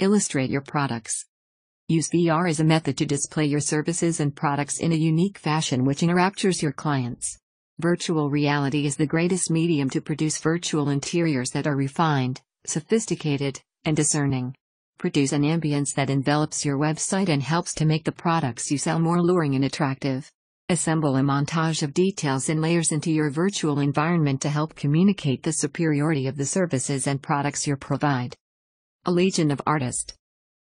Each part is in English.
Illustrate your products. Use VR as a method to display your services and products in a unique fashion which enraptures your clients. Virtual reality is the greatest medium to produce virtual interiors that are refined, sophisticated, and discerning. Produce an ambience that envelops your website and helps to make the products you sell more alluring and attractive. Assemble a montage of details and layers into your virtual environment to help communicate the superiority of the services and products you provide a legion of artists.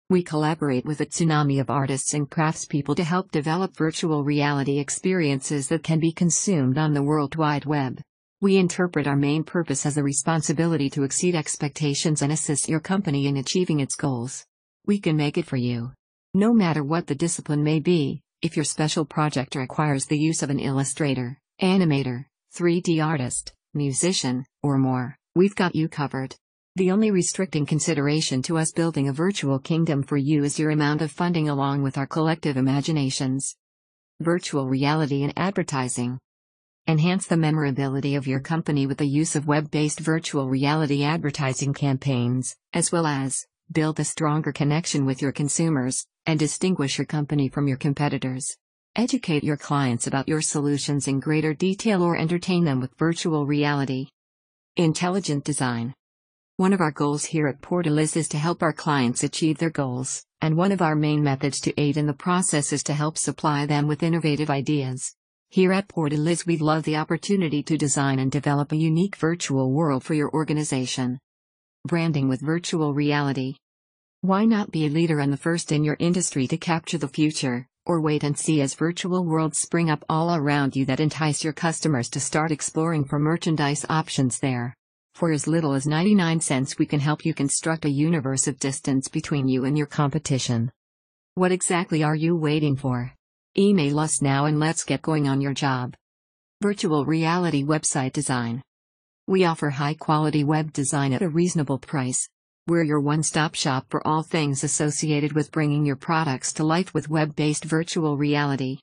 We collaborate with a tsunami of artists and craftspeople to help develop virtual reality experiences that can be consumed on the World Wide Web. We interpret our main purpose as a responsibility to exceed expectations and assist your company in achieving its goals. We can make it for you. No matter what the discipline may be, if your special project requires the use of an illustrator, animator, 3D artist, musician, or more, we've got you covered. The only restricting consideration to us building a virtual kingdom for you is your amount of funding along with our collective imaginations. Virtual reality and advertising. Enhance the memorability of your company with the use of web-based virtual reality advertising campaigns, as well as build a stronger connection with your consumers and distinguish your company from your competitors. Educate your clients about your solutions in greater detail or entertain them with virtual reality. Intelligent design. One of our goals here at Portalis is to help our clients achieve their goals, and one of our main methods to aid in the process is to help supply them with innovative ideas. Here at Portalis we love the opportunity to design and develop a unique virtual world for your organization. Branding with virtual reality. Why not be a leader and the first in your industry to capture the future? or wait and see as virtual worlds spring up all around you that entice your customers to start exploring for merchandise options there. For as little as 99 cents we can help you construct a universe of distance between you and your competition. What exactly are you waiting for? Email us now and let's get going on your job. Virtual Reality Website Design We offer high-quality web design at a reasonable price. We're your one-stop shop for all things associated with bringing your products to life with web-based virtual reality.